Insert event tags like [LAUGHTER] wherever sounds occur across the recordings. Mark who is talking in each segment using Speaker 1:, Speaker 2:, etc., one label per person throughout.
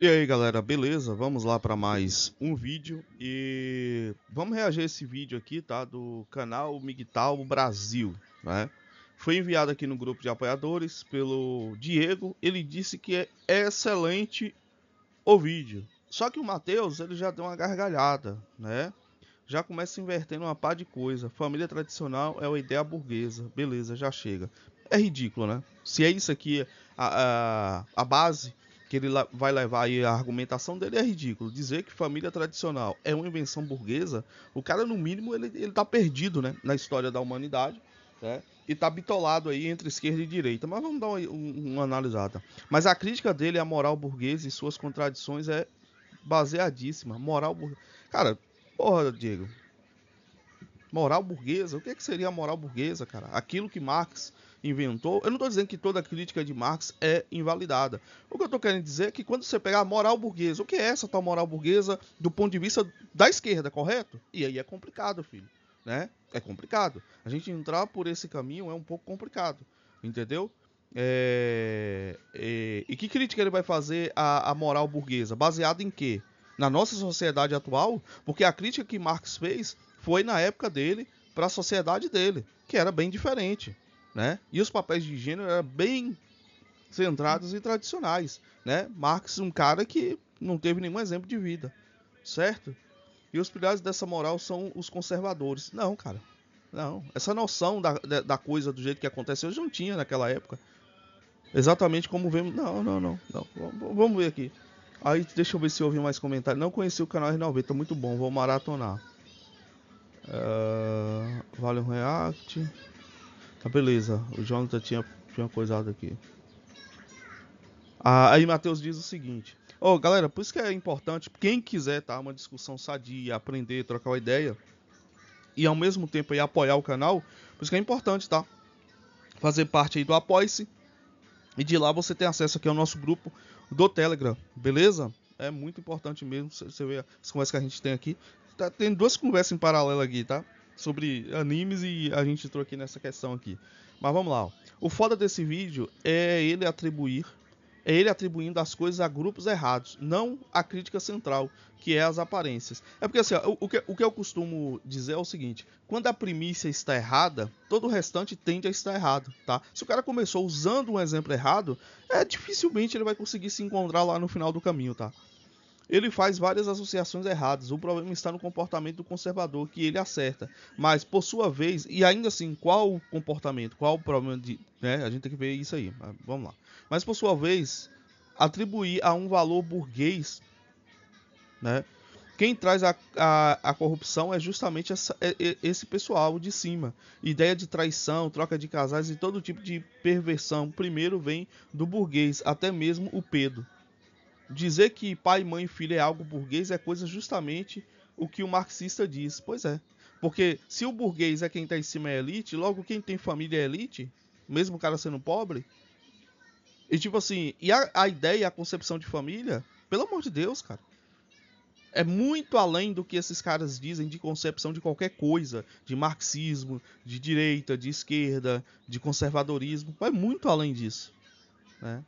Speaker 1: E aí galera, beleza? Vamos lá para mais um vídeo e vamos reagir a esse vídeo aqui, tá? Do canal Migtal Brasil, né? Foi enviado aqui no grupo de apoiadores pelo Diego, ele disse que é excelente o vídeo. Só que o Matheus, ele já deu uma gargalhada, né? Já começa invertendo uma pá de coisa. Família tradicional é uma ideia burguesa. Beleza, já chega. É ridículo, né? Se é isso aqui a, a, a base que ele vai levar aí a argumentação dele é ridículo. Dizer que família tradicional é uma invenção burguesa, o cara, no mínimo, ele, ele tá perdido, né? Na história da humanidade, né? E tá bitolado aí entre esquerda e direita. Mas vamos dar uma, uma analisada. Mas a crítica dele à moral burguesa e suas contradições é baseadíssima. Moral burguesa. Cara, porra, Diego. Moral burguesa? O que, é que seria a moral burguesa, cara? Aquilo que Marx inventou. Eu não estou dizendo que toda crítica de Marx é invalidada. O que eu estou querendo dizer é que quando você pegar a moral burguesa, o que é essa tal moral burguesa do ponto de vista da esquerda, correto? E aí é complicado, filho. Né? É complicado. A gente entrar por esse caminho é um pouco complicado. Entendeu? É, é, e que crítica ele vai fazer à, à moral burguesa? Baseado em quê? Na nossa sociedade atual? Porque a crítica que Marx fez foi na época dele para a sociedade dele, que era bem diferente né? E os papéis de gênero eram bem centrados e tradicionais, né? Marx um cara que não teve nenhum exemplo de vida, certo? E os pilares dessa moral são os conservadores. Não, cara. Não. Essa noção da, da, coisa do jeito que aconteceu hoje não tinha naquela época. Exatamente como vemos. Não, não, não. não. Vamos ver aqui. Aí deixa eu ver se houve mais comentário. Não conheci o canal R90, tá muito bom, vou maratonar. Uh, vale um react. Tá beleza, o Jonathan tinha, tinha coisado aqui. Ah, aí Matheus diz o seguinte. Ô, oh, galera, por isso que é importante, quem quiser, tá? Uma discussão sadia, aprender, trocar uma ideia. E ao mesmo tempo aí apoiar o canal. Por isso que é importante, tá? Fazer parte aí do apoice E de lá você tem acesso aqui ao nosso grupo do Telegram, beleza? É muito importante mesmo. Você vê as conversas que a gente tem aqui. Tá, tem duas conversas em paralelo aqui, tá? sobre animes e a gente entrou aqui nessa questão aqui. Mas vamos lá. Ó. O foda desse vídeo é ele atribuir é ele atribuindo as coisas a grupos errados, não a crítica central, que é as aparências. É porque assim, ó, o, que, o que eu costumo dizer é o seguinte: quando a primícia está errada, todo o restante tende a estar errado, tá? Se o cara começou usando um exemplo errado, é dificilmente ele vai conseguir se encontrar lá no final do caminho, tá? Ele faz várias associações erradas. O problema está no comportamento do conservador, que ele acerta. Mas, por sua vez, e ainda assim, qual o comportamento? Qual o problema de. Né? A gente tem que ver isso aí. Vamos lá. Mas, por sua vez, atribuir a um valor burguês. Né? Quem traz a, a, a corrupção é justamente essa, é, é, esse pessoal de cima. Ideia de traição, troca de casais e todo tipo de perversão, primeiro vem do burguês, até mesmo o Pedro. Dizer que pai, mãe e filho é algo burguês é coisa justamente o que o marxista diz. Pois é. Porque se o burguês é quem está em cima é elite, logo quem tem família é elite, mesmo o cara sendo pobre. E tipo assim, e a, a ideia, a concepção de família, pelo amor de Deus, cara. É muito além do que esses caras dizem de concepção de qualquer coisa, de marxismo, de direita, de esquerda, de conservadorismo. Vai é muito além disso. Né?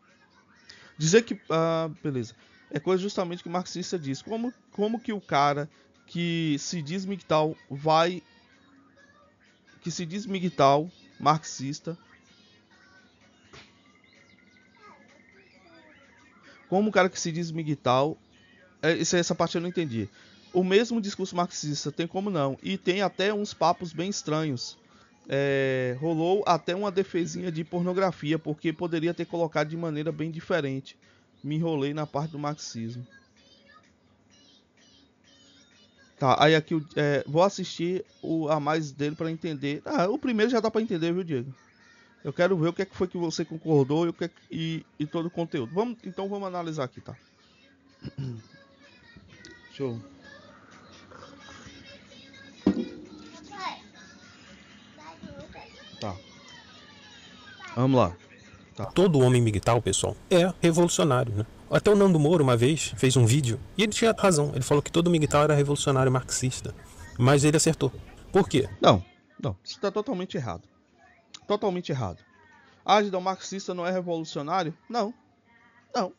Speaker 1: Dizer que. Ah, beleza. É coisa justamente que o marxista diz. Como, como que o cara que se diz migtal vai. Que se diz migtal, marxista. Como o cara que se diz migtal. Essa, é, essa parte eu não entendi. O mesmo discurso marxista tem como não. E tem até uns papos bem estranhos é, rolou até uma defesinha de pornografia, porque poderia ter colocado de maneira bem diferente. Me enrolei na parte do marxismo. Tá, aí aqui é, vou assistir o, a mais dele para entender. Ah, o primeiro já dá para entender, viu, Diego? Eu quero ver o que, é que foi que você concordou e, é que, e, e todo o conteúdo. Vamos, então vamos analisar aqui, tá? Show. [CLEARS THROAT] Tá.
Speaker 2: Vamos lá. Tá. Todo homem migtal, pessoal, é revolucionário, né? Até o Nando Moro, uma vez, fez um vídeo e ele tinha razão. Ele falou que todo migtal era revolucionário marxista. Mas ele acertou. Por quê? Não, não.
Speaker 1: Isso está totalmente errado. Totalmente errado. Ágida, ah, o marxista não é revolucionário? Não. Não.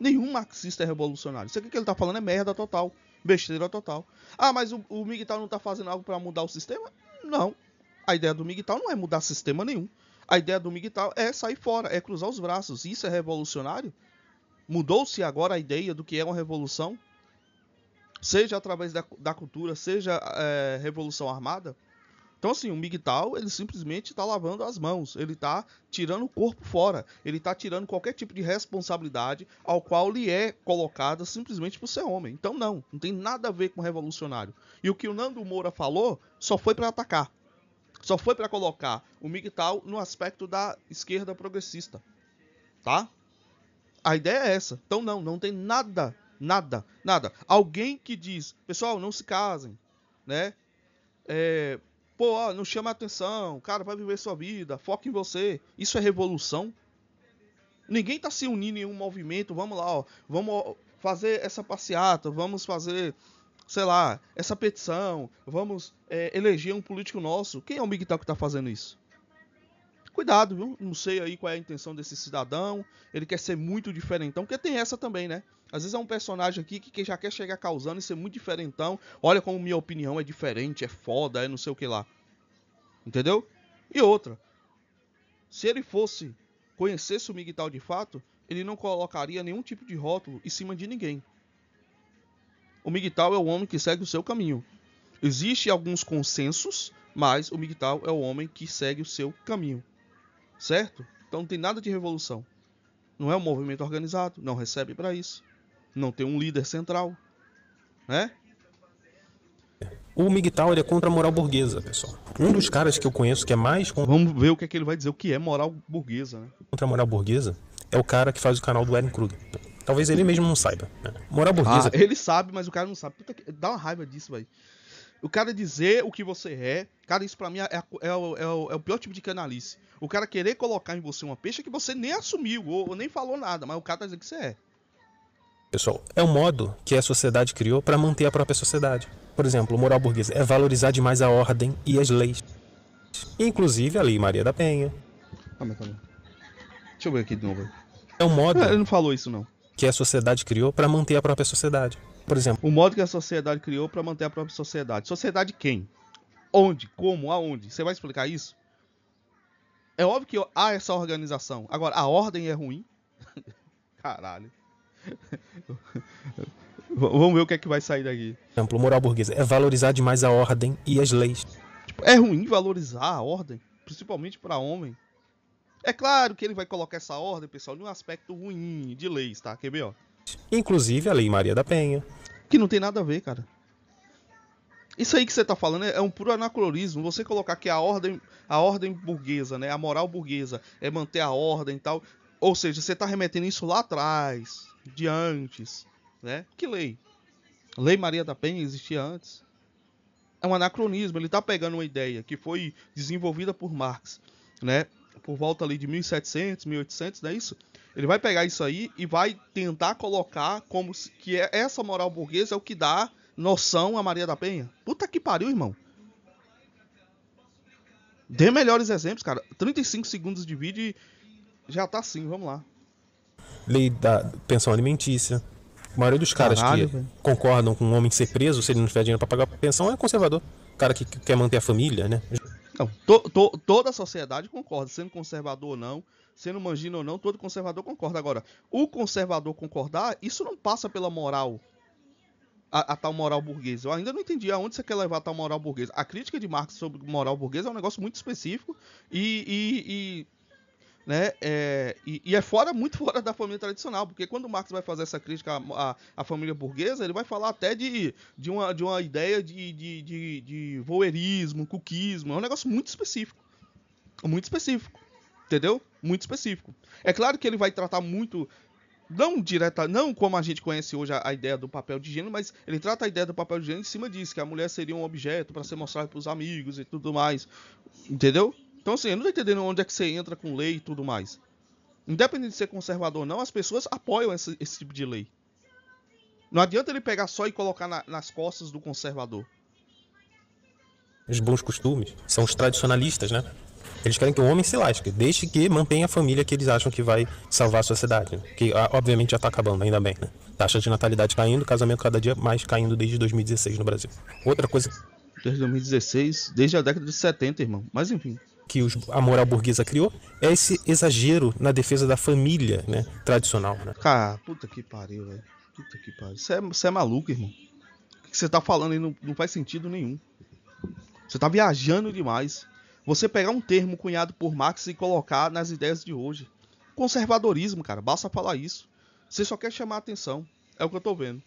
Speaker 1: Nenhum marxista é revolucionário. Isso aqui que ele está falando é merda total. Besteira total. Ah, mas o, o Miguel não está fazendo algo para mudar o sistema? Não. A ideia do MGTOW não é mudar sistema nenhum. A ideia do MGTOW é sair fora, é cruzar os braços. Isso é revolucionário? Mudou-se agora a ideia do que é uma revolução? Seja através da, da cultura, seja é, revolução armada? Então, assim, o MGTOW, ele simplesmente está lavando as mãos, ele está tirando o corpo fora, ele está tirando qualquer tipo de responsabilidade ao qual lhe é colocada simplesmente por ser homem. Então, não, não tem nada a ver com revolucionário. E o que o Nando Moura falou só foi para atacar. Só foi para colocar o MGTOW no aspecto da esquerda progressista. Tá? A ideia é essa. Então não, não tem nada, nada, nada. Alguém que diz, pessoal, não se casem, né? É, pô, não chama atenção, cara, vai viver sua vida, foca em você. Isso é revolução? Ninguém tá se unindo em um movimento, vamos lá, ó, vamos fazer essa passeata, vamos fazer sei lá, essa petição, vamos é, eleger um político nosso. Quem é o Miguel que está fazendo isso? Cuidado, viu? Não sei aí qual é a intenção desse cidadão. Ele quer ser muito diferentão, porque tem essa também, né? Às vezes é um personagem aqui que já quer chegar causando e ser muito diferentão. Olha como minha opinião é diferente, é foda, é não sei o que lá. Entendeu? E outra. Se ele fosse, conhecesse o Miguel de fato, ele não colocaria nenhum tipo de rótulo em cima de ninguém o Migtal é o homem que segue o seu caminho. Existem alguns consensos, mas o Migtal é o homem que segue o seu caminho. Certo? Então não tem nada de revolução. Não é um movimento organizado, não recebe para isso. Não tem um líder central. Né? O Miguel ele é contra a moral burguesa, pessoal. Um dos caras que eu conheço que é mais contra... Vamos ver o que, é que ele vai dizer, o que é moral burguesa, né?
Speaker 2: Contra a moral burguesa é o cara que faz o canal do Eren Kruger. Talvez ele mesmo não saiba. Né? Moral burguesa. Ah, ele
Speaker 1: sabe, mas o cara não sabe. Puta que... Dá uma raiva disso, velho. O cara dizer o que você é, cara, isso pra mim é, é, o, é, é, o, pior tipo de canalice. O cara querer colocar em você uma peixe que você nem assumiu ou, ou nem falou nada, mas o cara tá dizendo que você é.
Speaker 2: Pessoal, é o modo que a sociedade criou para manter a própria sociedade. Por exemplo, moral burguesa é valorizar demais a ordem e as leis. Inclusive a Lei Maria da Penha.
Speaker 1: Calma, calma. Deixa eu ver aqui de novo. É um modo. Ele não falou isso, não que a sociedade criou para manter a própria sociedade. Por exemplo, o modo que a sociedade criou para manter a própria sociedade. Sociedade quem? Onde? Como? Aonde? Você vai explicar isso? É óbvio que há essa organização. Agora, a ordem é ruim. [LAUGHS] Caralho. [LAUGHS] Vamos ver o que é que vai sair daqui.
Speaker 2: Por exemplo, moral burguesa é valorizar demais a ordem e as leis.
Speaker 1: Tipo, é ruim valorizar a ordem, principalmente para homem. É claro que ele vai colocar essa ordem, pessoal, num aspecto ruim de leis, tá? Quer ver, ó? Inclusive a Lei Maria da Penha. Que não tem nada a ver, cara. Isso aí que você tá falando é, é um puro anacronismo. Você colocar que a ordem, a ordem burguesa, né? A moral burguesa é manter a ordem e tal. Ou seja, você tá remetendo isso lá atrás, de antes, né? Que lei? Lei Maria da Penha existia antes. É um anacronismo. Ele tá pegando uma ideia que foi desenvolvida por Marx, né? por volta ali de 1700, 1800, não é isso? Ele vai pegar isso aí e vai tentar colocar como se, que é essa moral burguesa é o que dá noção a Maria da Penha. Puta que pariu, irmão. Dê melhores exemplos, cara. 35 segundos de vídeo e já tá assim, vamos lá.
Speaker 2: Lei da pensão alimentícia. A maioria dos caras Caralho, que véio. concordam com um homem ser preso se ele não tiver dinheiro pra pagar a pensão é conservador. O cara que quer manter a família, né? Não,
Speaker 1: to, to, toda a sociedade concorda, sendo conservador ou não, sendo mangino ou não, todo conservador concorda. Agora, o conservador concordar, isso não passa pela moral, a, a tal moral burguesa. Eu ainda não entendi aonde você quer levar a tal moral burguesa. A crítica de Marx sobre moral burguesa é um negócio muito específico e, e, e né? É, e, e, é fora, muito [LAUGHS] fora da família tradicional, porque quando o Marx vai fazer essa crítica à, à, à família burguesa, ele vai falar até de, de, uma, de uma ideia de, de, de, de voeirismo, cuquismo, é um negócio muito específico. Muito específico. Entendeu? Muito específico. É claro que ele vai tratar muito não direta, não como a gente conhece hoje a, a, ideia do papel de gênero, mas ele trata a ideia do papel de gênero em cima disso, que a mulher seria um objeto para ser mostrado para os amigos e tudo mais. Entendeu? Então, assim, eu não tô entendendo onde é que você entra com lei e tudo mais. Independente de ser conservador ou não, as pessoas apoiam esse, esse tipo de lei. Não adianta ele pegar só e colocar na, nas costas do conservador.
Speaker 2: Os bons costumes são os tradicionalistas, né? Eles querem que o homem se lasque, deixe que mantenha a família que eles acham que vai salvar a sociedade. Né? Que ah, obviamente já está acabando, ainda bem, né? Taxa de natalidade caindo, casamento cada dia mais caindo desde 2016 no Brasil. Outra coisa. Desde 2016, desde a década de 70, irmão. Mas enfim que a moral burguesa criou é
Speaker 1: esse exagero na defesa da família né, tradicional. Né? Cara, puta que pariu, velho. Puta que pariu. Você é, é maluco, irmão. O que você tá falando aí não, não faz sentido nenhum. Você tá viajando demais. Você pegar um termo cunhado por Marx e colocar nas ideias de hoje. Conservadorismo, cara, basta falar isso. Você só quer chamar a atenção. É o que eu tô vendo.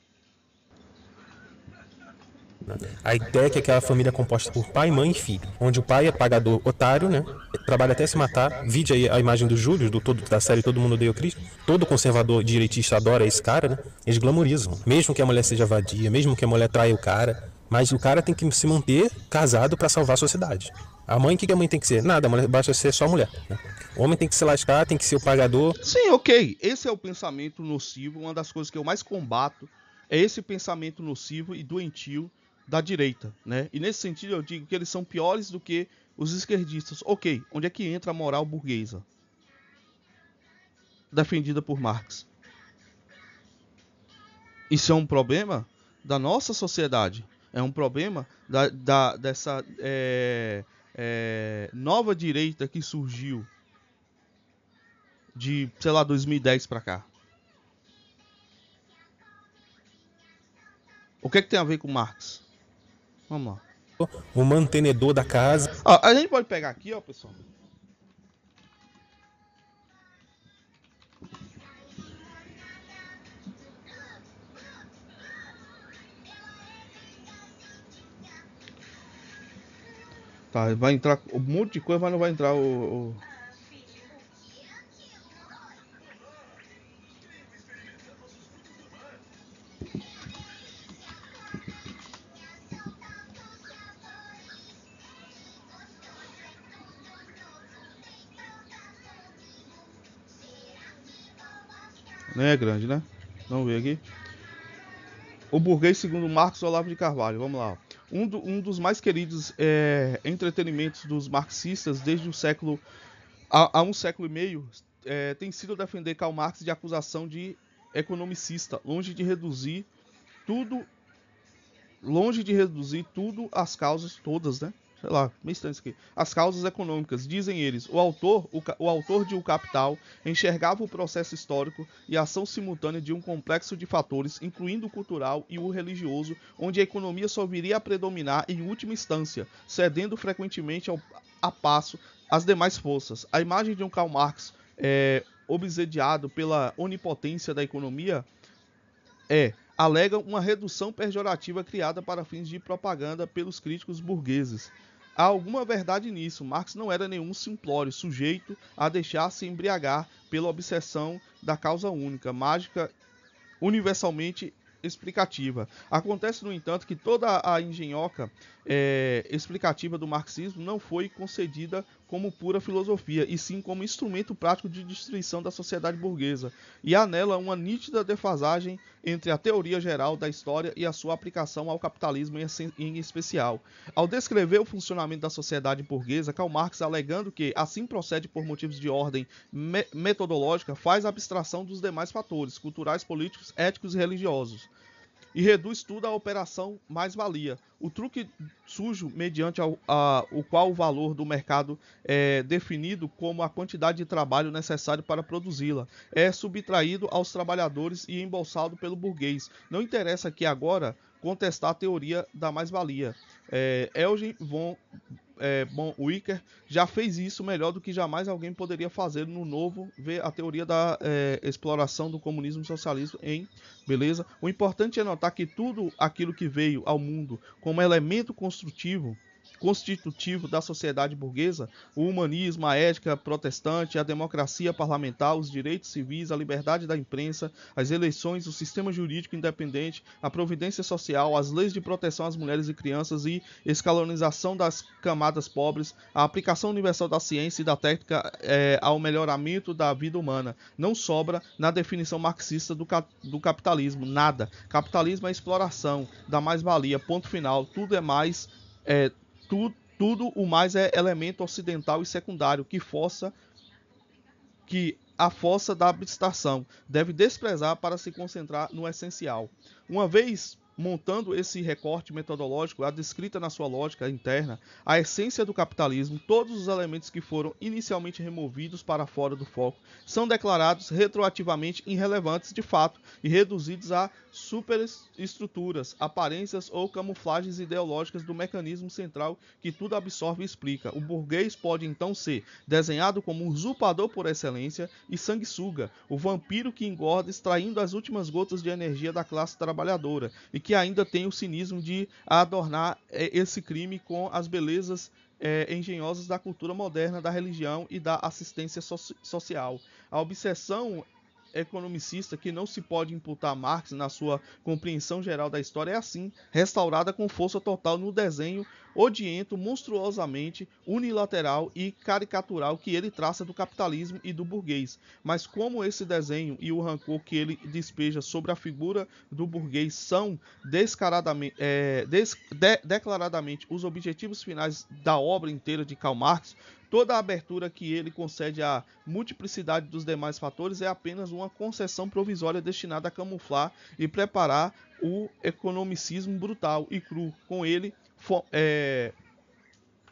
Speaker 2: A ideia é que aquela família é composta por pai, mãe e filho, onde o pai é pagador otário, né? Trabalha até se matar. Vide aí a imagem do Júlio, do todo, da série Todo Mundo deu Cristo. Todo conservador direitista adora esse cara, né? Eles glamorizam. Mesmo que a mulher seja vadia, mesmo que a mulher traia o cara, mas o cara tem que se manter casado para salvar a sociedade. A mãe, o que, que a mãe tem que ser? Nada, a mulher basta ser só mulher. Né? O homem tem que se lascar, tem que ser o pagador.
Speaker 1: Sim, ok. Esse é o pensamento nocivo. Uma das coisas que eu mais combato é esse pensamento nocivo e doentio da direita, né? E nesse sentido eu digo que eles são piores do que os esquerdistas. Ok, onde é que entra a moral burguesa? Defendida por Marx. Isso é um problema da nossa sociedade. É um problema da, da dessa é, é, nova direita que surgiu de, sei lá, 2010 para cá. O que, é que tem a ver com Marx? Vamos lá. O mantenedor da casa. Ó, a gente pode pegar aqui, ó, pessoal. Tá, vai entrar um monte de coisa, mas não vai entrar o... o... é grande, né? Vamos ver aqui. O burguês segundo Marcos Olavo de Carvalho. Vamos lá. Um, do, um dos mais queridos é, entretenimentos dos marxistas desde o um século há, um século e meio é, tem sido defender Karl Marx de acusação de economicista, longe de reduzir tudo, longe de reduzir tudo às causas todas, né? sei lá, meio estranho isso aqui. As causas econômicas, dizem eles. O autor, o, o, autor de O Capital enxergava o processo histórico e a ação simultânea de um complexo de fatores, incluindo o cultural e o religioso, onde a economia só viria a predominar em última instância, cedendo frequentemente ao, a passo às demais forças. A imagem de um Karl Marx é, obsediado pela onipotência da economia é alegam uma redução pejorativa criada para fins de propaganda pelos críticos burgueses. Há alguma verdade nisso. Marx não era nenhum simplório sujeito a deixar-se embriagar pela obsessão da causa única, mágica universalmente explicativa. Acontece, no entanto, que toda a engenhoca é, explicativa do marxismo não foi concedida como pura filosofia, e sim como instrumento prático de destruição da sociedade burguesa, e há nela uma nítida defasagem entre a teoria geral da história e a sua aplicação ao capitalismo em especial. Ao descrever o funcionamento da sociedade burguesa, Karl Marx, alegando que assim procede por motivos de ordem me metodológica, faz abstração dos demais fatores culturais, políticos, éticos e religiosos e reduz tudo à operação mais-valia. O truque sujo, mediante ao, a, o qual o valor do mercado é definido como a quantidade de trabalho necessário para produzi-la, é subtraído aos trabalhadores e embolsado pelo burguês. Não interessa aqui agora contestar a teoria da mais-valia. É, Elgin von é, o Wicker já fez isso melhor do que jamais alguém poderia fazer no novo ver a teoria da é, exploração do comunismo socialismo em beleza. O importante é notar que tudo aquilo que veio ao mundo como elemento construtivo constitutivo da sociedade burguesa, o humanismo, a ética protestante, a democracia parlamentar, os direitos civis, a liberdade da imprensa, as eleições, o sistema jurídico independente, a providência social, as leis de proteção às mulheres e crianças e escalonização das camadas pobres, a aplicação universal da ciência e da técnica é, ao melhoramento da vida humana. Não sobra na definição marxista do, do capitalismo nada. Capitalismo é exploração, da mais-valia, ponto final. Tudo é mais. É, tu, tudo o mais é elemento ocidental e secundário que força que a força da abstração deve desprezar para se concentrar no essencial. Uma vez montando esse recorte metodológico, a descrita na sua lógica interna, a essência do capitalismo, todos os elementos que foram inicialmente removidos para fora do foco são declarados retroativamente irrelevantes de fato e reduzidos a superestruturas, aparências ou camuflagens ideológicas do mecanismo central que tudo absorve e explica. O burguês pode então ser desenhado como um usurpador por excelência e sanguessuga, o vampiro que engorda extraindo as últimas gotas de energia da classe trabalhadora e que que ainda tem o cinismo de adornar eh, esse crime com as belezas é, engenhosas da cultura moderna, da religião e da assistência so social. A obsessão economicista que não se pode imputar Marx na sua compreensão geral da história é assim, restaurada com força total no desenho odiento, monstruosamente unilateral e caricatural que ele traça do capitalismo e do burguês. Mas como esse desenho e o rancor que ele despeja sobre a figura do burguês são descaradamente, é, des, de, declaradamente os objetivos finais da obra inteira de Karl Marx, Toda a abertura que ele concede à multiplicidade dos demais fatores é apenas uma concessão provisória destinada a camuflar e preparar o economicismo brutal e cru. Com ele, é,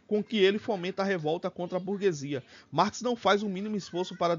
Speaker 1: com que ele fomenta a revolta contra a burguesia. Marx não faz o mínimo esforço para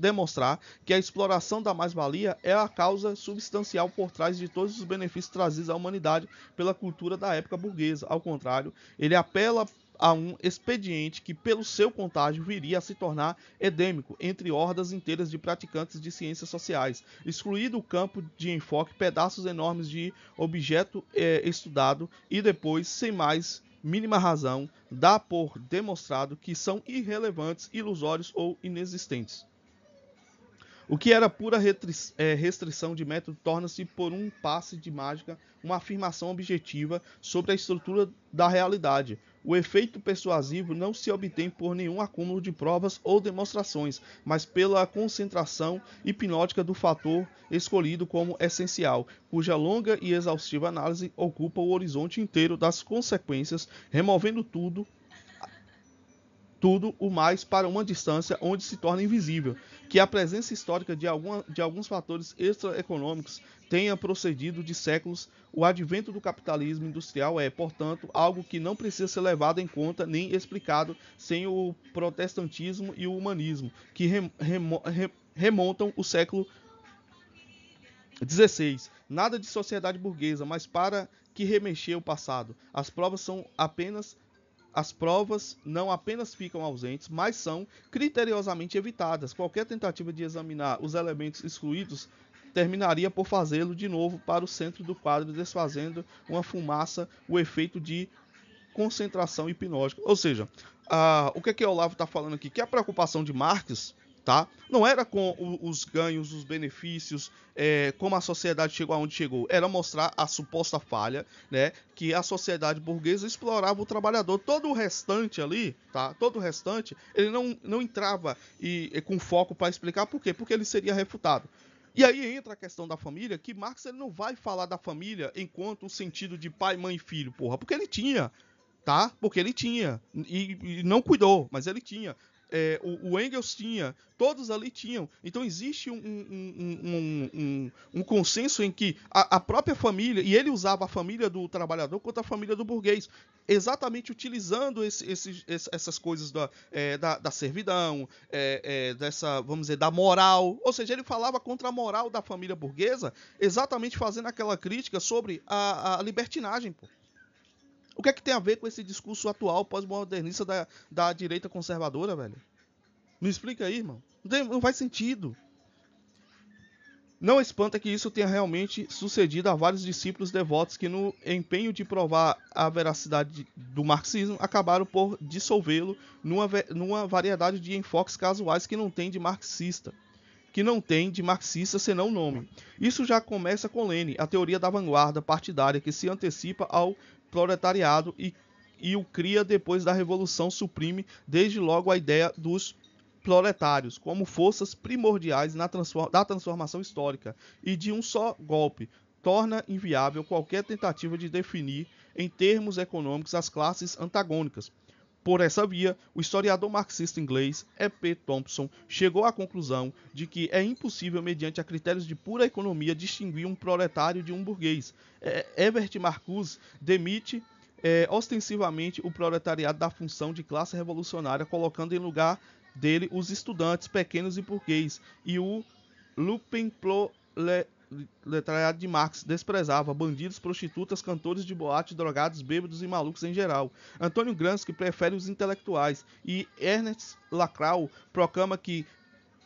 Speaker 1: demonstrar que a exploração da mais-valia é a causa substancial por trás de todos os benefícios trazidos à humanidade pela cultura da época burguesa. Ao contrário, ele apela a um expediente que, pelo seu contágio, viria a se tornar endêmico entre hordas inteiras de praticantes de ciências sociais, excluído o campo de enfoque, pedaços enormes de objeto é, estudado e depois, sem mais mínima razão, dá por demonstrado que são irrelevantes, ilusórios ou inexistentes. O que era pura é, restrição de método torna-se, por um passe de mágica, uma afirmação objetiva sobre a estrutura da realidade, o efeito persuasivo não se obtém por nenhum acúmulo de provas ou demonstrações, mas pela concentração hipnótica do fator escolhido como essencial, cuja longa e exaustiva análise ocupa o horizonte inteiro das consequências, removendo tudo tudo o mais para uma distância onde se torna invisível, que a presença histórica de, alguma, de alguns fatores extraeconômicos tenha procedido de séculos, o advento do capitalismo industrial é, portanto, algo que não precisa ser levado em conta nem explicado sem o protestantismo e o humanismo, que rem, rem, remontam o século 16. Nada de sociedade burguesa, mas para que remexer o passado. As provas são apenas as provas não apenas ficam ausentes, mas são criteriosamente evitadas. Qualquer tentativa de examinar os elementos excluídos terminaria por fazê-lo de novo para o centro do quadro, desfazendo uma fumaça o efeito de concentração hipnótica. Ou seja, ah, o que, é que Olavo está falando aqui? Que a preocupação de Marx tá? Não era com os ganhos, os benefícios, é, como a sociedade chegou aonde chegou. Era mostrar a suposta falha, né? Que a sociedade burguesa explorava o trabalhador. Todo o restante ali, tá? Todo o restante, ele não, não entrava e, e com foco para explicar por quê? Porque ele seria refutado. E aí entra a questão da família, que Marx ele não vai falar da família enquanto o sentido de pai, mãe e filho, porra, porque ele tinha, tá? Porque ele tinha e, e não cuidou, mas ele tinha é, o, o, Engels tinha, todos ali tinham. Então existe um, um, um, um consenso em que a, a, própria família, e ele usava a família do trabalhador contra a família do burguês, exatamente utilizando esse, esse, essas coisas da, é, da, da servidão, é, é, dessa, vamos dizer, da moral. Ou seja, ele falava contra a moral da família burguesa, exatamente fazendo aquela crítica sobre a, a libertinagem. Pô. O que é que tem a ver com esse discurso atual pós-modernista da, da direita conservadora, velho? Me explica aí, irmão. Não, tem, não faz sentido. Não espanta que isso tenha realmente sucedido a vários discípulos devotos que, no empenho de provar a veracidade do marxismo, acabaram por dissolvê-lo numa, numa variedade de enfoques casuais que não tem de marxista, que não tem de marxista senão nome. Isso já começa com Lênin, a teoria da vanguarda partidária que se antecipa ao proletariado e, e o cria depois da Revolução suprime desde logo a ideia dos proletários como forças primordiais transform da transformação histórica e de um só golpe, torna inviável qualquer tentativa de definir, em termos econômicos, as classes antagônicas. Por essa via, o historiador marxista inglês E.P. Thompson chegou à conclusão de que é impossível, mediante a critérios de pura economia, distinguir um proletário de um burguês. É, Evert Marcuse demite é, ostensivamente o proletariado da função de classe revolucionária, colocando em lugar dele os estudantes pequenos e burguês e o Lupenplole letraiado de Marx desprezava bandidos, prostitutas, cantores de boate, drogados, bêbados e malucos em geral. Antônio Gramsci prefere os intelectuais e Ernest Laclau proclama que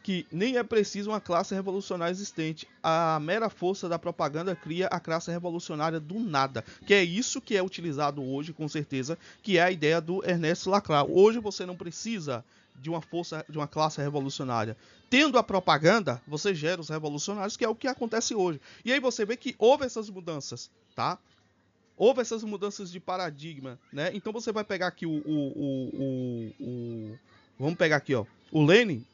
Speaker 1: que nem é preciso uma classe revolucionária existente. A mera força da propaganda cria a classe revolucionária do nada, que é isso que é utilizado hoje, com certeza, que é a ideia do Ernesto Laclau. Hoje você não precisa de uma força, de uma classe revolucionária. Tendo a propaganda, você gera os revolucionários, que é o que acontece hoje. E aí você vê que houve essas mudanças, tá? Houve essas mudanças de paradigma, né? Então você vai pegar aqui o, o, o, o vamos pegar aqui, ó, o Lenin,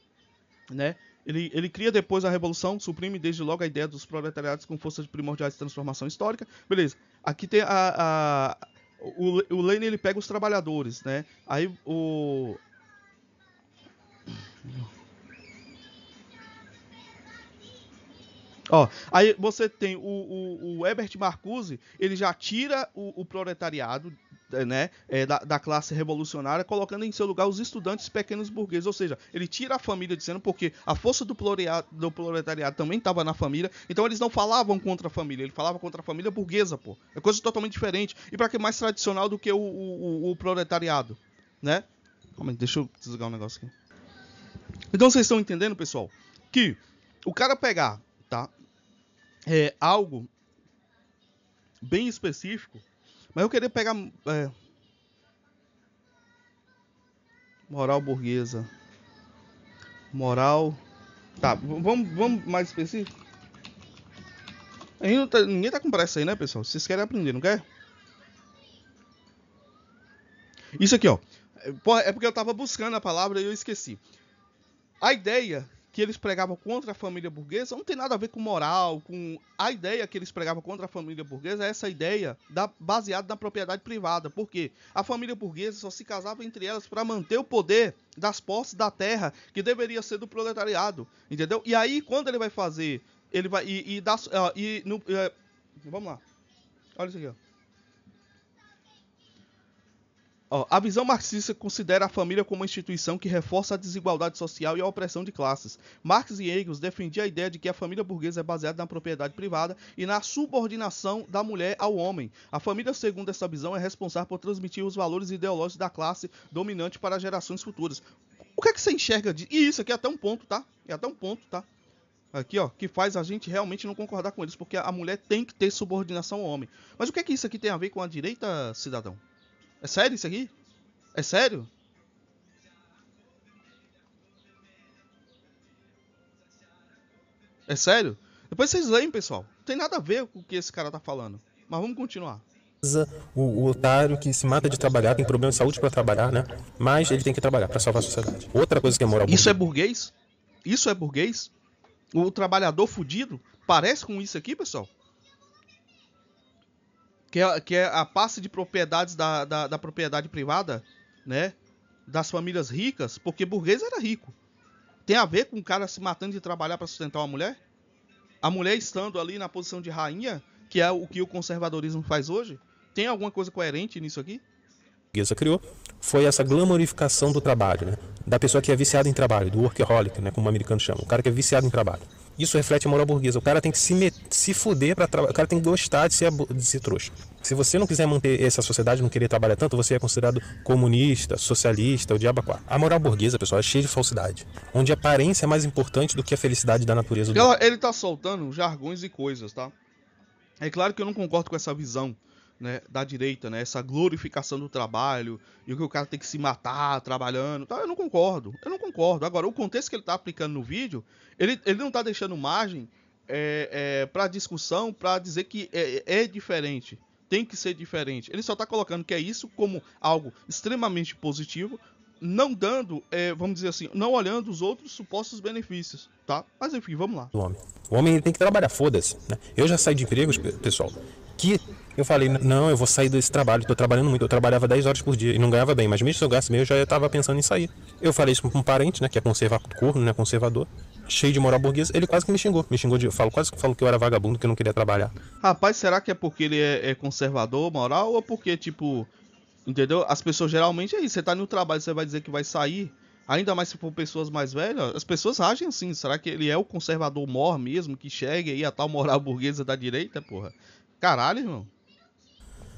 Speaker 1: né? Ele, ele, cria depois a revolução, suprime desde logo a ideia dos proletariados com forças primordiais de transformação histórica. Beleza. Aqui tem a. a o, o Lenin ele pega os trabalhadores, né? Aí o, Ó, aí você tem o, o, o Herbert Marcuse, ele já tira o, o proletariado eh, né, é, da, da, classe revolucionária, colocando em seu lugar os estudantes pequenos burgueses. Ou seja, ele tira a família dizendo porque a força do, do proletariado também estava na família, então eles não falavam contra a família, ele falava contra a família burguesa, pô. É coisa totalmente diferente. E para que mais tradicional do que o, o, o proletariado, né? Calma aí, deixa eu desligar um negócio aqui. Então vocês estão entendendo, pessoal, que o cara pegar, tá? É algo bem específico, mas eu queria pegar é, moral burguesa, moral, tá? Vamos, vamos mais específico. Tá, ninguém tá com pressa aí, né, pessoal? Vocês querem aprender, não quer? Isso aqui, ó. É, é porque eu tava buscando a palavra e eu esqueci. A ideia que eles pregavam contra a família burguesa não tem nada a ver com moral, com a ideia que eles pregavam contra a família burguesa é essa ideia da, baseada na propriedade privada, porque a família burguesa só se casava entre elas para manter o poder das posses da terra que deveria ser do proletariado, entendeu? E aí quando ele vai fazer, ele vai e, e, dá, e no, é, vamos lá, olha isso aqui, ó a visão marxista considera a família como uma instituição que reforça a desigualdade social e a opressão de classes. Marx e Engels defendiam a ideia de que a família burguesa é baseada na propriedade privada e na subordinação da mulher ao homem. A família, segundo essa visão, é responsável por transmitir os valores ideológicos da classe dominante para gerações futuras. O que é que você enxerga disso? E isso aqui é até um ponto, tá? É até um ponto, tá? aqui, ó, que faz a gente realmente não concordar com eles, porque a mulher tem que ter subordinação ao homem. Mas o que é que isso aqui tem a ver com a direita, cidadão? É sério isso aqui? É sério? É sério? Depois vocês leem, pessoal. Não tem nada a ver com o que esse cara tá falando. Mas vamos continuar.
Speaker 2: O, o otário que se mata de trabalhar,
Speaker 1: tem problema de saúde para trabalhar, né? Mas ele tem que trabalhar para salvar a sociedade. Outra coisa que é moral. Isso burguês. é burguês? Isso é burguês? O trabalhador fudido parece com isso aqui, pessoal? que é, que é a passe de propriedades da, da, da propriedade privada, né? Das famílias ricas, porque burguês era rico. Tem a ver com o cara se matando de trabalhar para sustentar uma mulher? A mulher estando ali na posição de rainha, que é o que o conservadorismo faz hoje? Tem alguma coisa coerente nisso aqui?
Speaker 2: burguesa criou foi essa glamorificação do trabalho, né? da pessoa que é viciada em trabalho, do workaholic, né? como o americano chama, o cara que é viciado em trabalho. Isso reflete a moral burguesa. O cara tem que se, met... se fuder para trabalhar. O cara tem que gostar de ser, de ser trouxa. Se você não quiser manter essa sociedade, não querer trabalhar tanto, você é considerado comunista, socialista, o diabo é a A moral burguesa, pessoal, é cheia de falsidade. Onde a aparência é mais importante do que a felicidade da natureza. Do...
Speaker 1: Ele tá soltando jargões e coisas, tá? É claro que eu não concordo com essa visão né, da direita, né, essa glorificação do trabalho e o que o cara tem que se matar trabalhando. Tá, eu não concordo, eu não concordo. Agora, o contexto que ele está aplicando no vídeo, ele, ele não está deixando margem é, é, para discussão, para dizer que é, é diferente tem que ser diferente. Ele só está colocando que é isso como algo extremamente positivo, não dando, é, vamos dizer assim, não olhando os outros supostos benefícios, tá? Mas enfim, vamos lá.
Speaker 2: O homem, o homem tem que trabalhar, foda-se. Né? Eu já saí de empregos, pessoal, que eu falei, não, eu vou sair desse trabalho, tô trabalhando muito. Eu trabalhava 10 horas por dia e não ganhava bem, mas mesmo se eu gasto bem, eu já tava pensando em sair. Eu falei isso pra um parente, né, que é conservador, né, conservador, cheio de moral burguesa, ele quase que me xingou. Me xingou de. Falo, quase que falou que eu era vagabundo, que eu não queria trabalhar.
Speaker 1: Rapaz, será que é porque ele é, é conservador, moral, ou porque, tipo. Entendeu? As pessoas geralmente é isso. Você tá no trabalho, você vai dizer que vai sair. Ainda mais se for pessoas mais velhas, as pessoas agem assim. Será que ele é o conservador mor mesmo que chega aí a tal moral burguesa da direita, porra? Caralho, irmão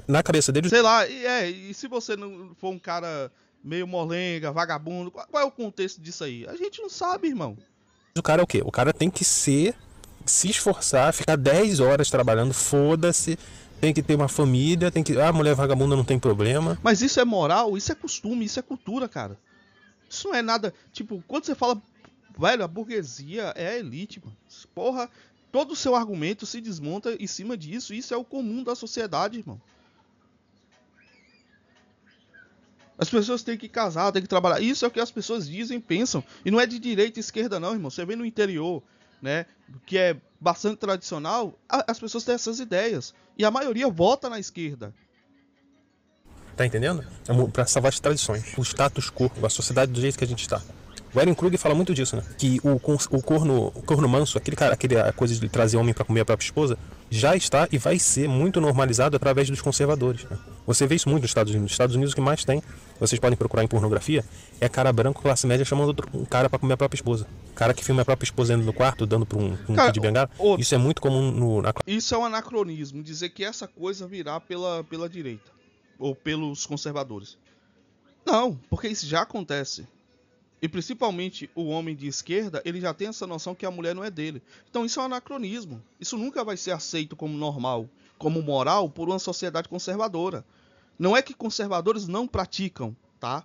Speaker 1: na cabeça dele. Sei lá, é, e se você não for um cara meio molenga, vagabundo, qual é o contexto disso aí? A gente não sabe, irmão.
Speaker 2: O cara é o quê? O cara tem que ser, se esforçar, ficar 10 horas
Speaker 1: trabalhando, foda-se. Tem que ter uma família, tem que. Ah, mulher vagabunda não tem problema. Mas isso é moral, isso é costume, isso é cultura, cara. Isso não é nada. Tipo, quando você fala, velho, a burguesia é a elite, mano. Porra, todo o seu argumento se desmonta em cima disso. Isso é o comum da sociedade, irmão. As pessoas têm que casar, têm que trabalhar. Isso é o que as pessoas dizem, pensam. E não é de direita e esquerda, não, irmão. Você vê no interior, né? Que é bastante tradicional, as pessoas têm essas ideias. E a maioria vota na esquerda.
Speaker 2: Tá entendendo? É para salvar as tradições, o status quo, a sociedade do jeito que a gente está. O Eren Krug fala muito disso, né? Que o, o, corno, o corno manso, aquele cara, aquele, a coisa de trazer homem para comer a própria esposa, já está e vai ser muito normalizado através dos conservadores. Né? Você vê isso muito nos Estados Unidos. Nos Estados Unidos o que mais tem vocês podem procurar em pornografia, é cara branco, classe média, chamando outro, um cara para comer a própria esposa. Cara que filma a própria esposa dentro do quarto, dando pra um, um cara, de bengala. Outro. Isso é muito comum no, na...
Speaker 1: Isso é um anacronismo, dizer que essa coisa virá pela, pela direita. Ou pelos conservadores. Não, porque isso já acontece. E principalmente o homem de esquerda, ele já tem essa noção que a mulher não é dele. Então isso é um anacronismo. Isso nunca vai ser aceito como normal, como moral por uma sociedade conservadora. Não é que conservadores não praticam, tá?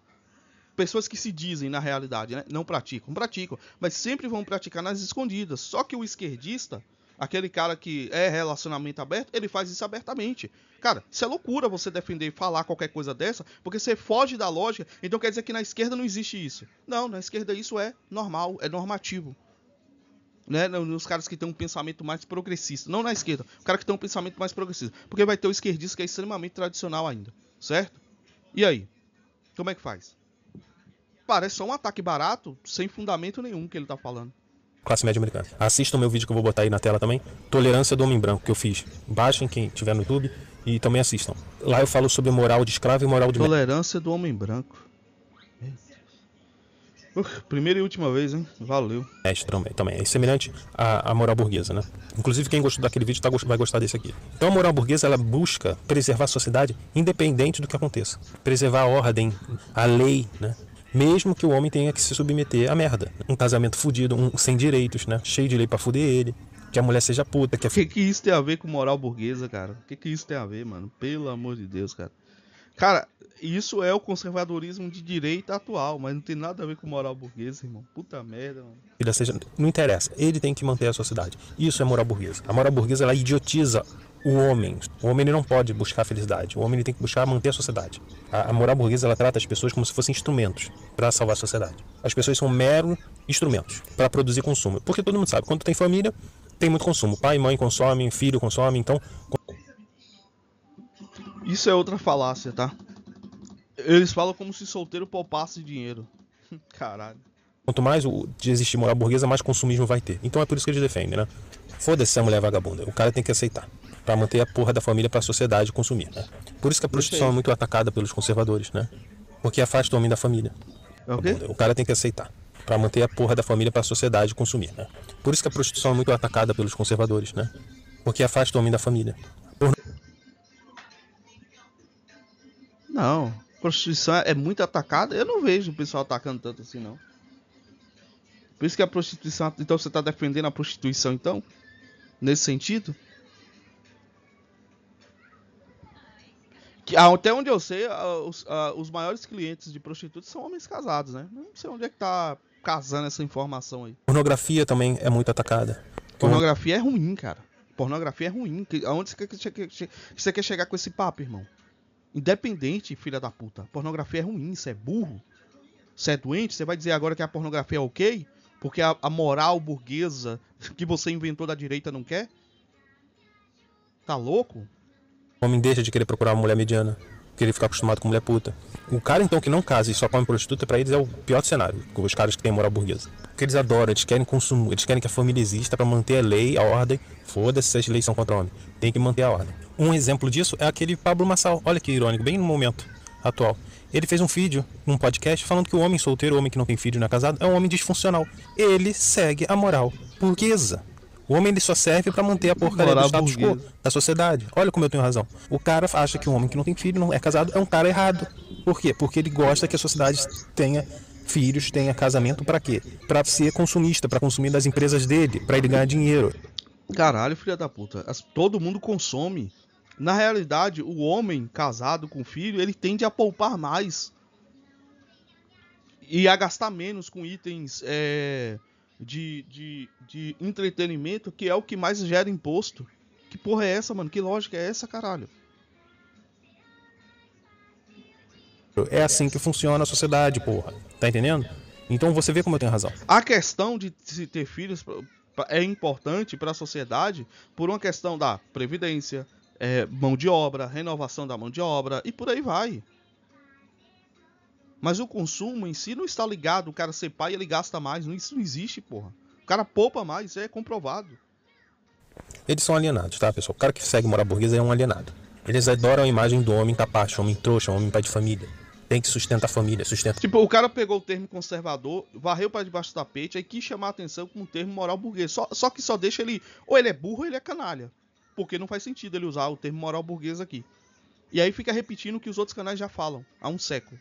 Speaker 1: Pessoas que se dizem, na realidade, né? não praticam, praticam, mas sempre vão praticar nas escondidas. Só que o esquerdista, aquele cara que é relacionamento aberto, ele faz isso abertamente. Cara, isso é loucura você defender e falar qualquer coisa dessa, porque você foge da lógica. Então quer dizer que na esquerda não existe isso. Não, na esquerda isso é normal, é normativo né, nos caras que têm um pensamento mais progressista, não na esquerda, o cara que tem um pensamento mais progressista, porque vai ter o esquerdista que é extremamente tradicional ainda, certo? E aí? Como é que faz? Parece só um ataque barato, sem fundamento nenhum que ele tá falando
Speaker 2: classe média americana. Assistam meu vídeo que eu vou botar aí na tela também. Tolerância do Homem Branco, que eu fiz. Baixem quem tiver no YouTube e também assistam. Lá eu falo sobre
Speaker 1: moral de escravo e moral de... Tolerância do Homem Branco primeira e última vez, hein? Valeu.
Speaker 2: É, também, também. É semelhante à, à moral burguesa, né? Inclusive, quem gostou daquele vídeo tá, vai gostar desse aqui. Então, a moral burguesa, ela busca preservar a sociedade independente do que aconteça. Preservar a ordem, a lei, né? mesmo que o homem tenha que se submeter à merda. Um casamento
Speaker 1: fudido, um sem direitos, né? Cheio de lei pra fuder ele. Que a mulher seja puta, que a... O que, que isso tem a ver com moral burguesa, cara? O que, que isso tem a ver, mano? Pelo amor de Deus, cara. Cara, isso é o conservadorismo de direita atual, mas não tem nada a ver com moral burguesa, irmão. Puta merda, mano.
Speaker 2: Ele seja, não interessa. Ele tem que manter a sociedade. Isso é moral burguesa. A moral burguesa ela idiotiza o homem. O homem ele não pode buscar felicidade. O homem ele tem que buscar manter a sociedade. A, a moral burguesa ela trata as pessoas como se fossem instrumentos para salvar a sociedade. As pessoas são meros instrumentos para produzir consumo. Porque todo mundo sabe, quando tem família, tem muito consumo. Pai, mãe consomem, filho consome, então
Speaker 1: isso é outra falácia, tá? Eles falam como se solteiro poupasse dinheiro. [LAUGHS] Caralho.
Speaker 2: Quanto mais o, existe moral burguesa, mais consumismo vai ter. Então é por isso que eles defendem, né? Foda-se a mulher é vagabunda. O cara tem que aceitar. para manter a porra da família para né? a é né? é sociedade consumir, né? Por isso que a prostituição é muito atacada pelos conservadores, né? Porque afasta o homem da família. Okay? O cara tem que aceitar. para manter a porra da família para a sociedade consumir, né? Por isso que a prostituição é muito atacada pelos conservadores, né? Porque afasta o homem da
Speaker 1: família. Não. Prostituição é muito atacada. Eu não vejo o pessoal atacando tanto assim, não. Por isso que a prostituição. Então você tá defendendo a prostituição, então? Nesse sentido? Que, até onde eu sei, os, os maiores clientes de prostitutas são homens casados, né? Não sei onde é que tá casando essa informação aí.
Speaker 2: Pornografia também é muito atacada.
Speaker 1: Pornografia é ruim, cara. Pornografia é ruim. Aonde você quer, você quer chegar com esse papo, irmão? Independente, filha da puta. Pornografia é ruim, você é burro. Você é doente, você vai dizer agora que a pornografia é ok? Porque a, a moral burguesa [LAUGHS] que você inventou da direita não quer? Tá louco?
Speaker 2: O homem deixa de querer procurar uma mulher mediana ele ficar acostumado com mulher puta. O cara, então, que não casa e só come prostituta, para eles é o pior cenário, os caras que têm moral burguesa. Porque eles adoram, eles querem consumo, eles querem que a família exista para manter a lei, a ordem. Foda-se se as leis são contra o homem. Tem que manter a ordem. Um exemplo disso é aquele Pablo Massal. Olha que irônico, bem no momento atual. Ele fez um vídeo num podcast falando que o homem solteiro, o homem que não tem filho e não é casado, é um homem disfuncional. Ele segue a moral burguesa. O homem ele só serve para manter a porcaria do status quo da sociedade. Olha como eu tenho razão. O cara acha que um homem que não tem filho, não é casado, é um cara errado. Por quê? Porque ele gosta que a sociedade tenha filhos, tenha casamento para quê? Para ser consumista,
Speaker 1: para consumir das empresas dele, para ele ganhar dinheiro. Caralho, filha da puta. Todo mundo consome. Na realidade, o homem casado com filho, ele tende a poupar mais e a gastar menos com itens é, de, de, de entretenimento, que é o que mais gera imposto. Que porra é essa, mano? Que lógica é essa, caralho?
Speaker 2: É assim que funciona a sociedade, porra. Tá entendendo? Então você vê como eu tenho razão.
Speaker 1: A questão de se ter filhos é importante para a sociedade por uma questão da previdência, é, mão de obra, renovação da mão de obra e por aí vai. Mas o consumo em si não está ligado, o cara ser pai ele gasta mais, isso não existe, porra. O cara poupa mais, é comprovado.
Speaker 2: Eles são alienados, tá, pessoal? O cara que segue morar burguesa é um alienado. Eles adoram a imagem do homem tapacho, tá homem trouxa, homem pai de família. Tem que sustentar a família, sustenta.
Speaker 1: Tipo, o cara pegou o termo conservador, varreu para debaixo do tapete, aí quis chamar a atenção com o termo moral burguês. Só, só que só deixa ele. Ou ele é burro ou ele é canalha. Porque não faz sentido ele usar o termo moral burguês aqui. E aí fica repetindo o que os outros canais já falam há um século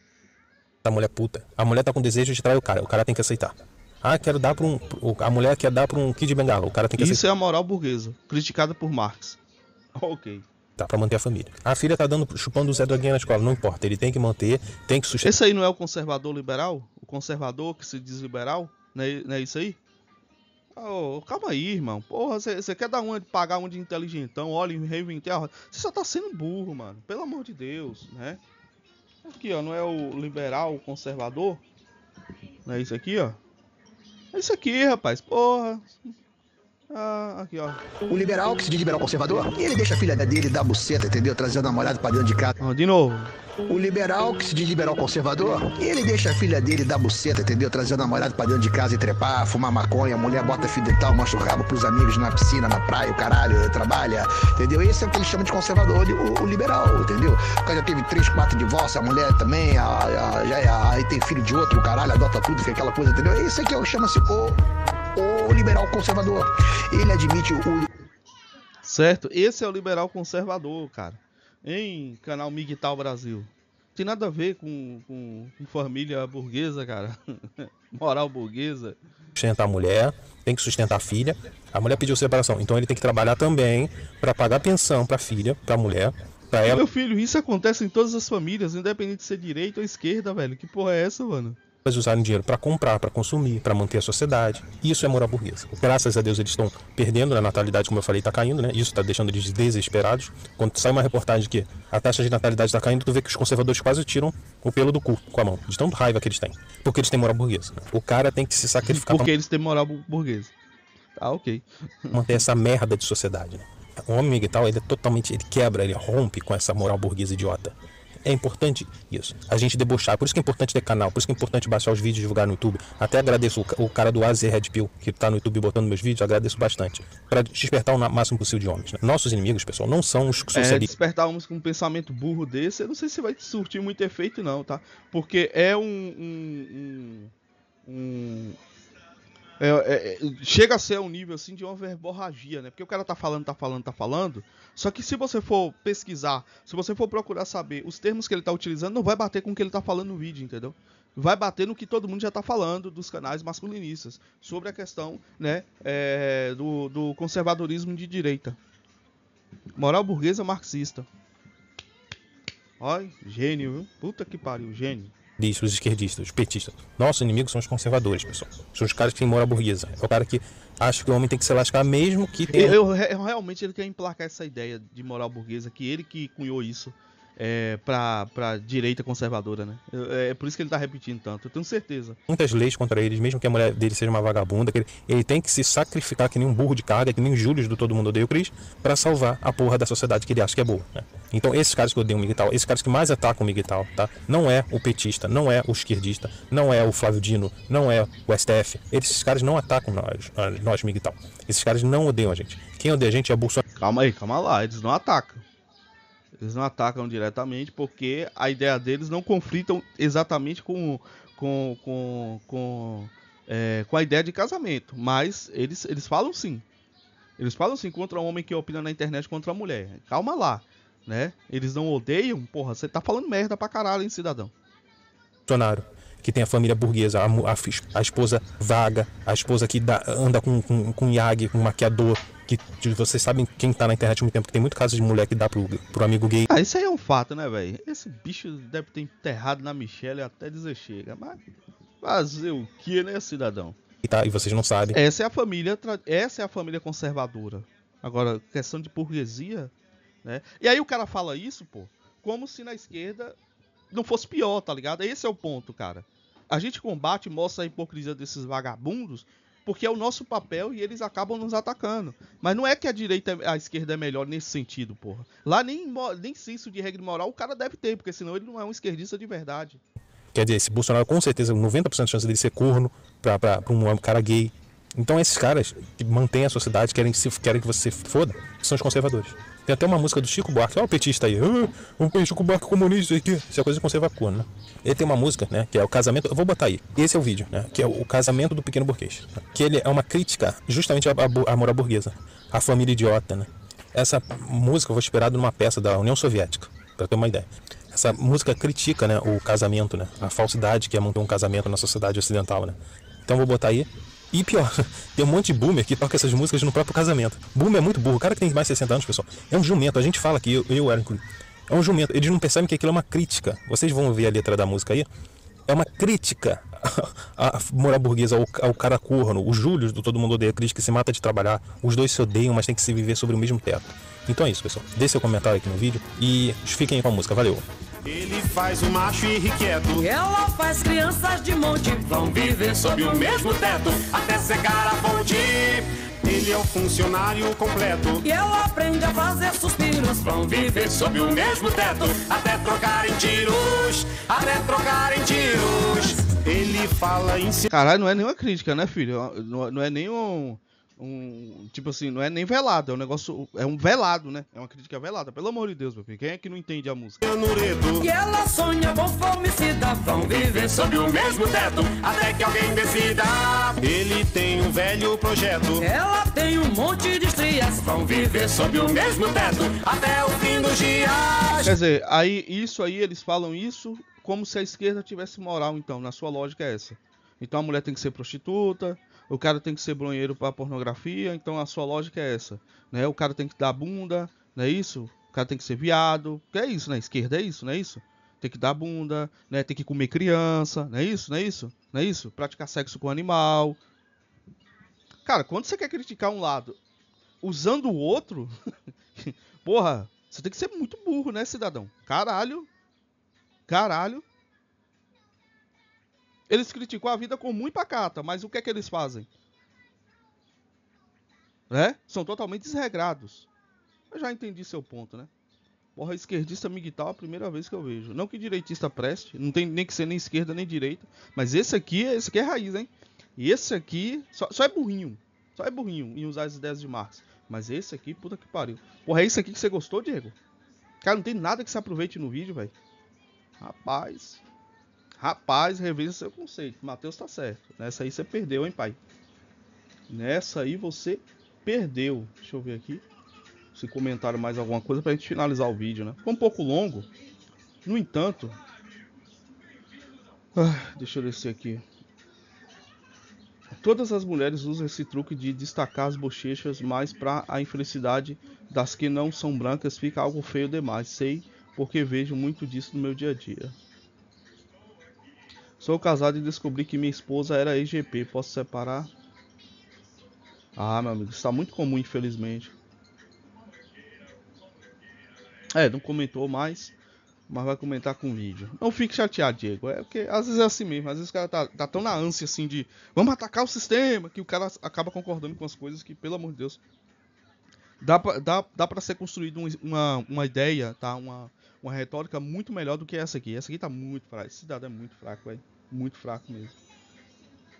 Speaker 2: da mulher puta. A mulher tá com desejo de trair o cara, o cara tem que aceitar. Ah, quero dar para um. A mulher quer dar para um Kid Bengala, o cara tem que Isso é aceitar. Isso é
Speaker 1: a moral burguesa, criticada por Marx. [LAUGHS] Ok.
Speaker 2: Tá, pra manter a família. A filha tá dando, chupando o Zé Doguinha na escola, não importa, ele tem que manter, tem que sustentar. Esse
Speaker 1: aí não é o conservador liberal? O conservador que se diz liberal? Não é, não é isso aí? Oh, calma aí, irmão. Porra, você quer dar uma de pagar um de inteligentão, olha, reivindicar. Você só tá sendo burro, mano. Pelo amor de Deus, né? Aqui, ó, não é o liberal, o conservador? Não é isso aqui, ó? É isso aqui, rapaz. Porra. Ah, aqui, ó. O liberal, que se diz liberal conservador, ele deixa a filha dele dar buceta, entendeu? Trazendo a namorada pra dentro de casa. Ah, de novo. O liberal, que se diz
Speaker 2: liberal conservador, ele deixa a filha dele dar buceta, entendeu? Trazendo a namorada pra dentro de casa e trepar, fumar maconha, a mulher bota fio dental, mostra o rabo pros amigos na piscina, na praia, o caralho, trabalha, entendeu? Esse é o que ele chama de conservador, o, o liberal, entendeu? O cara já teve três, quatro divórcios, a mulher também, a, a, já, a, é, aí tem filho de outro, o caralho, adota tudo, fica é aquela coisa, entendeu? Esse aqui é o chama-se o
Speaker 1: o liberal conservador. Ele admite o. Certo? Esse é o liberal conservador, cara. Em canal Migtal Brasil. Tem nada a ver com, com, com família burguesa, cara. [LAUGHS] Moral burguesa.
Speaker 2: Sustentar a mulher, tem que sustentar a filha. A mulher pediu separação, então ele tem que trabalhar também para pagar pensão para a filha, para a mulher, para ela. Meu
Speaker 1: filho, isso acontece em todas as famílias, independente de ser direita ou esquerda, velho. Que porra é essa, mano?
Speaker 2: elas usarem dinheiro para comprar, para consumir, para manter a sociedade. Isso é moral burguesa. Graças a Deus eles estão perdendo, né? a natalidade, como eu falei, está caindo, né? Isso está deixando eles desesperados. Quando sai uma reportagem que a taxa de natalidade está caindo, tu vê que os conservadores quase tiram o pelo do cu com a mão, de tão raiva que eles têm. Porque eles têm moral burguesa. Né? O cara tem que se sacrificar. Porque pra...
Speaker 1: eles têm moral burguesa. Ah, ok.
Speaker 2: manter essa merda de sociedade, né? O homem e tal, ele é totalmente. Ele quebra, ele rompe com essa moral burguesa idiota. É importante isso. A gente debochar. Por isso que é importante ter canal. Por isso que é importante baixar os vídeos e divulgar no YouTube. Até agradeço o, cara do Az Red Pill, que está no YouTube botando meus vídeos. Agradeço bastante. Para despertar o máximo possível de homens. Né? Nossos inimigos, pessoal, não são os socialistas. É,
Speaker 1: despertar homens com um pensamento burro desse, eu não sei se vai surtir muito efeito, não, tá? Porque é um, um, um, um é, é, é, chega a ser um nível assim de uma verborragia, né? Porque o cara tá falando, tá falando, tá falando. Só que se você for pesquisar, se você for procurar saber os termos que ele tá utilizando, não vai bater com o que ele tá falando no vídeo, entendeu? Vai bater no que todo mundo já tá falando dos canais masculinistas sobre a questão, né, é, do, do conservadorismo de direita. Moral burguesa marxista. Olha, gênio, viu? Puta que pariu, gênio
Speaker 2: os esquerdistas, os petistas. Nossos inimigos são os conservadores, pessoal. São os caras que têm moral burguesa.
Speaker 1: É o cara que acha que o homem tem que se lascar mesmo que tenha... eu, eu, realmente ele quer emplacar essa ideia de moral burguesa, que ele que cunhou isso é, pra, pra direita conservadora, né? É, é, por isso que ele tá repetindo tanto, eu tenho certeza.
Speaker 2: Muitas leis contra eles, mesmo que a mulher dele seja uma vagabunda, ele, ele, tem que se sacrificar que nem um burro de carga, que nem o Júlio do Todo Mundo Odeia o Cris, pra salvar a porra da sociedade que ele acha que é boa, né? Então, esses caras que odeiam o Miguel, esses caras que mais atacam o Miguel, tá? Não é o petista, não é o esquerdista, não é o Flávio Dino, não é o STF. Esses caras não atacam
Speaker 1: nós, nós Miguel. Esses caras não odeiam a gente. Quem odeia a gente é o Bolsonaro. Calma aí, calma lá, eles não atacam. Eles não atacam diretamente porque a ideia deles não conflitam exatamente com, com, com, com, é, com a ideia de casamento. Mas eles, eles falam sim. Eles falam sim contra o homem que opina na internet contra a mulher. Calma lá, né? Eles não odeiam? Porra, você tá falando merda pra caralho, hein, cidadão?
Speaker 2: Bolsonaro que tem a família burguesa, a, a, a esposa vaga, a esposa que dá, anda com, com, com Yag, com maquiador, que vocês sabem quem tá na internet há muito tempo, que tem muito caso de mulher que dá pro, pro amigo gay. Ah, isso aí é um fato, né, velho?
Speaker 1: Esse bicho deve ter enterrado na Michelle até dizer chega, mas fazer o que, né, cidadão? E
Speaker 2: tá, e vocês não sabem.
Speaker 1: Essa é a família, essa é a família conservadora. Agora, questão de burguesia, né? E aí o cara fala isso, pô, como se na esquerda não fosse pior, tá ligado? Esse é o ponto, cara. A gente combate, mostra a hipocrisia desses vagabundos, porque é o nosso papel e eles acabam nos atacando. Mas não é que a direita, a esquerda é melhor nesse sentido, porra. Lá nem, nem senso de regra moral o cara deve ter, porque senão ele não é um esquerdista de verdade.
Speaker 2: Quer dizer, esse Bolsonaro com certeza 90% de chance dele ser corno pra, pra, pra um cara gay. Então esses caras que mantêm a sociedade, querem que, se, querem que você se foda, são os conservadores. Tem até uma música do Chico Buarque, olha o petista aí, ah, um uh, Chico Buarque comunista aqui. Isso é coisa de conservacuna, né? Ele tem uma música, né, que é o casamento, eu vou botar aí, esse é o vídeo, né, que é o casamento do pequeno burguês. Né? Que ele é uma crítica justamente à, à, moral burguesa, à família idiota, né. Essa música foi inspirada numa peça da União Soviética, para ter uma ideia essa música critica né, o casamento, né, a falsidade que é manter um casamento na sociedade ocidental. Né? Então vou botar aí e pior, [LAUGHS] tem um monte de boomer que toca essas músicas no próprio casamento. Boomer é muito burro. O cara que tem mais de 60 anos, pessoal, é um jumento. A gente fala aqui, eu, eu era incluído. É um jumento. Eles não percebem que aquilo é uma crítica. Vocês vão ver a letra da música aí. É uma crítica [LAUGHS] à moral burguesa, ao, ao cara corno. O Júlio, do Todo Mundo Odeia Crítica, que se mata de trabalhar. Os dois se odeiam, mas tem que se viver sobre o mesmo teto. Então é isso, pessoal. Deixe seu comentário aqui no vídeo e fiquem com a música. Valeu! Ele faz o macho irrequieto. Ela faz crianças de monte. Vão viver sob o mesmo teto até cegar
Speaker 1: a fonte. Ele é o funcionário completo. E ela aprende a fazer suspiros. Vão viver sob o mesmo teto até trocarem tiros. Até trocarem tiros. Ele fala em. Caralho, não é nenhuma crítica, né, filho? Não, não é nenhum um. Tipo assim, não é nem velado, é um negócio. É um velado, né? É uma crítica velada. Pelo amor de Deus, meu filho. Quem é que não entende a música? E ela sonha conforme se dá. Vão viver sob o mesmo teto. Até que alguém decida. Ele tem um velho projeto. Ela tem um monte de estrias. Vão viver sob o mesmo teto. Até o fim dos dias. Quer dizer, aí isso aí, eles falam isso como se a esquerda tivesse moral, então. Na sua lógica é essa. Então a mulher tem que ser prostituta, o cara tem que ser banheiro para pornografia, então a sua lógica é essa, né? O cara tem que dar bunda, não é isso? O cara tem que ser viado, é isso, né? esquerda é isso, não é isso? Tem que dar bunda, né? Tem que comer criança, não é isso, não é isso, não é isso? Praticar sexo com animal. Cara, quando você quer criticar um lado usando o outro, [LAUGHS] porra, você tem que ser muito burro, né, cidadão? Caralho, caralho. Eles criticam a vida comum e pacata, mas o que é que eles fazem? Né? São totalmente desregrados. Eu já entendi seu ponto, né? Porra, esquerdista miguital é a primeira vez que eu vejo. Não que direitista preste, não tem nem que ser nem esquerda nem direita, mas esse aqui, esse aqui é raiz, hein? E esse aqui só, só é burrinho. Só é burrinho em usar as ideias de Marx. Mas esse aqui, puta que pariu. Porra, é esse aqui que você gostou, Diego? Cara, não tem nada que se aproveite no vídeo, velho. Rapaz. Rapaz, revisa seu conceito. Mateus tá certo. Nessa aí você perdeu, hein, pai? Nessa aí você perdeu. Deixa eu ver aqui. Se comentaram mais alguma coisa pra gente finalizar o vídeo, né? Ficou um pouco longo. No entanto. Ah, deixa eu descer aqui. Todas as mulheres usam esse truque de destacar as bochechas, mas para a infelicidade das que não são brancas fica algo feio demais. Sei porque vejo muito disso no meu dia a dia. Sou casado e descobri que minha esposa era EGP. Posso separar? Ah, meu amigo, está muito comum, infelizmente. É, não comentou mais, mas vai comentar com o vídeo. Não fique chateado, Diego. É porque às vezes é assim mesmo. Às vezes o cara tá, tá tão na ânsia assim de vamos atacar o sistema que o cara acaba concordando com as coisas que, pelo amor de Deus, dá pra, dá, dá pra ser construída uma, uma ideia, tá? Uma, uma retórica muito melhor do que essa aqui. Essa aqui tá muito fraca. Esse dado é muito fraco, velho muito fraco mesmo.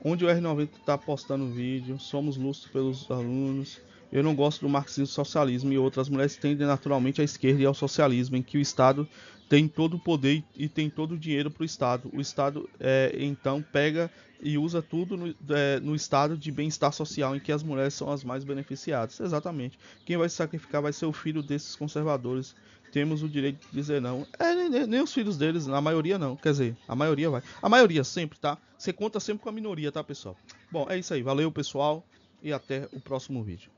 Speaker 1: Onde o R90 está postando vídeo, somos lustros pelos alunos. Eu não gosto do marxismo socialismo e outras mulheres tendem naturalmente à esquerda e ao socialismo, em que o Estado tem todo o poder e tem todo o dinheiro para o Estado. O Estado é, então pega e usa tudo no, é, no estado de bem-estar social em que as mulheres são as mais beneficiadas. Exatamente. Quem vai se sacrificar vai ser o filho desses conservadores temos o direito de dizer não. É, nem, nem, os filhos deles, a maioria não. Quer dizer, a maioria vai. A maioria sempre, tá? Você conta sempre com a minoria, tá, pessoal? Bom, é isso aí. Valeu, pessoal. E até o próximo vídeo.